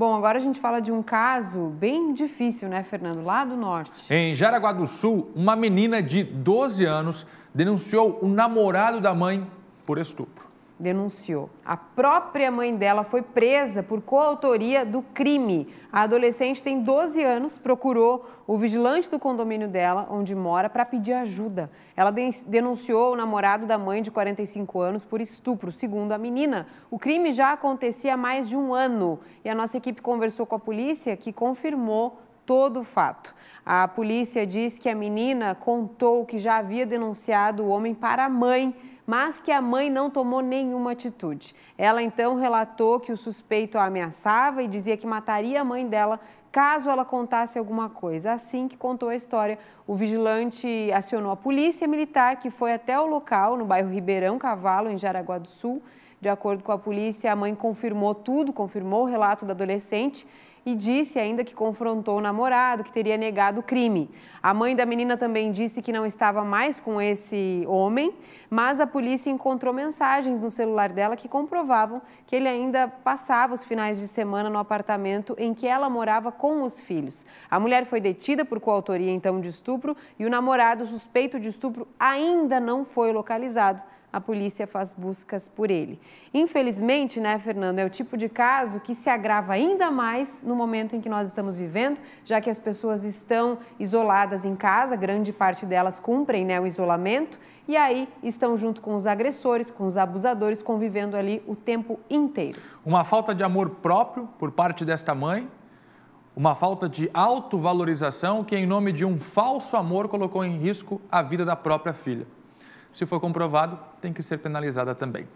Bom, agora a gente fala de um caso bem difícil, né, Fernando? Lá do norte. Em Jaraguá do Sul, uma menina de 12 anos denunciou o namorado da mãe por estupro denunciou. A própria mãe dela foi presa por coautoria do crime. A adolescente tem 12 anos, procurou o vigilante do condomínio dela, onde mora, para pedir ajuda. Ela denunciou o namorado da mãe de 45 anos por estupro, segundo a menina. O crime já acontecia há mais de um ano e a nossa equipe conversou com a polícia, que confirmou todo o fato. A polícia diz que a menina contou que já havia denunciado o homem para a mãe mas que a mãe não tomou nenhuma atitude. Ela então relatou que o suspeito a ameaçava e dizia que mataria a mãe dela caso ela contasse alguma coisa. Assim que contou a história, o vigilante acionou a polícia militar, que foi até o local, no bairro Ribeirão Cavalo, em Jaraguá do Sul. De acordo com a polícia, a mãe confirmou tudo, confirmou o relato da adolescente e disse ainda que confrontou o namorado, que teria negado o crime. A mãe da menina também disse que não estava mais com esse homem, mas a polícia encontrou mensagens no celular dela que comprovavam que ele ainda passava os finais de semana no apartamento em que ela morava com os filhos. A mulher foi detida por coautoria então de estupro e o namorado suspeito de estupro ainda não foi localizado a polícia faz buscas por ele. Infelizmente, né, Fernando, é o tipo de caso que se agrava ainda mais no momento em que nós estamos vivendo, já que as pessoas estão isoladas em casa, grande parte delas cumprem né, o isolamento, e aí estão junto com os agressores, com os abusadores, convivendo ali o tempo inteiro. Uma falta de amor próprio por parte desta mãe, uma falta de autovalorização que, em nome de um falso amor, colocou em risco a vida da própria filha. Se for comprovado, tem que ser penalizada também.